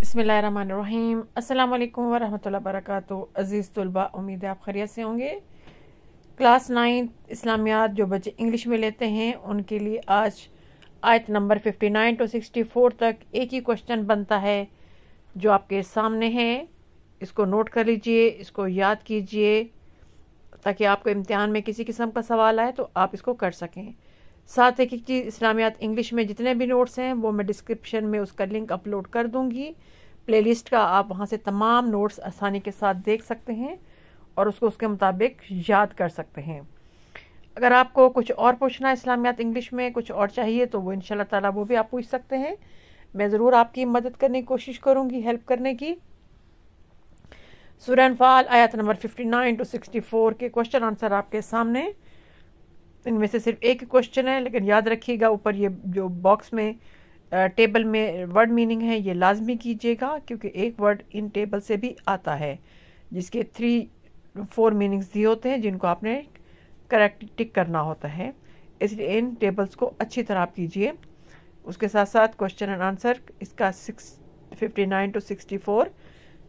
बसमीम् अल्लाम वरहमल वरक अज़ीज़ तलबा उम्मीद आप ख़रीत से होंगे क्लास नाइन्थ इस्लामियात जो बच्चे इंग्लिश में लेते हैं उनके लिए आज आयत number fifty nine to sixty four तक एक ही क्वेश्चन बनता है जो आपके सामने है इसको नोट कर लीजिए इसको याद कीजिए ताकि आपको इम्तहान में किसी किस्म का सवाल आए तो आप इसको कर सकें साथ एक एक चीज़ इस्लामियात इंग्लिश में जितने भी नोट्स हैं वो मैं डिस्क्रिप्शन में उसका लिंक अपलोड कर दूंगी प्लेलिस्ट का आप वहाँ से तमाम नोट्स आसानी के साथ देख सकते हैं और उसको उसके मुताबिक याद कर सकते हैं अगर आपको कुछ और पूछना है इस्लामियात इंग्लिश में कुछ और चाहिए तो वो इन ताला वो भी आप पूछ सकते हैं मैं ज़रूर आपकी मदद करने की कोशिश करूँगी हेल्प करने की सुरनफाल आयत number fifty nine to sixty four के क्वेश्चन आंसर आपके सामने इनमें से सिर्फ एक क्वेश्चन है लेकिन याद रखिएगा ऊपर ये जो बॉक्स में टेबल में वर्ड मीनिंग है ये लाजमी कीजिएगा क्योंकि एक वर्ड इन टेबल से भी आता है जिसके थ्री फोर मीनिंग्स दिए होते हैं जिनको आपने करेक्ट टिक करना होता है इसलिए इन टेबल्स को अच्छी तरह आप कीजिए उसके साथ साथ क्वेश्चन एंड आंसर इसका six fifty nine to sixty four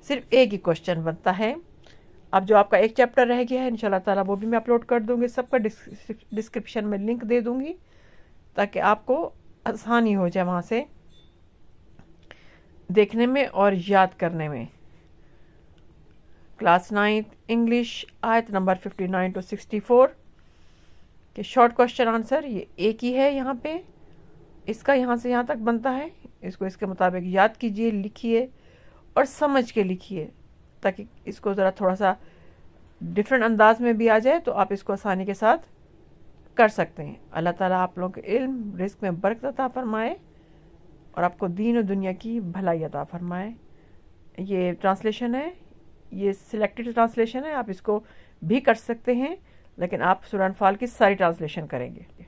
सिर्फ एक ही क्वेश्चन बनता है अब जो आपका एक चैप्टर रह गया है इन तला वो भी मैं अपलोड कर दूँगी सबका डिस्क्रिप्शन में लिंक दे दूँगी ताकि आपको आसानी हो जाए वहाँ से देखने में और याद करने में क्लास नाइन्थ इंग्लिश आयत number fifty nine to sixty four के शॉर्ट क्वेश्चन आंसर ये एक ही है यहाँ पे इसका यहाँ से यहाँ तक बनता है इसको इसके मुताबिक याद कीजिए लिखिए और समझ के लिखिए ताकि इसको ज़रा थोड़ा सा डिफरेंट अंदाज में भी आ जाए तो आप इसको आसानी के साथ कर सकते हैं अल्लाह ताला आप लोगों के इल्म रिस्क में बरकत अता फरमाए और आपको दीन और दुनिया की भलाई अता फरमाए ये ट्रांसलेशन है ये सिलेक्टेड ट्रांसलेशन है आप इसको भी कर सकते हैं लेकिन आप सुरान फाल की सारी ट्रांसलेशन करेंगे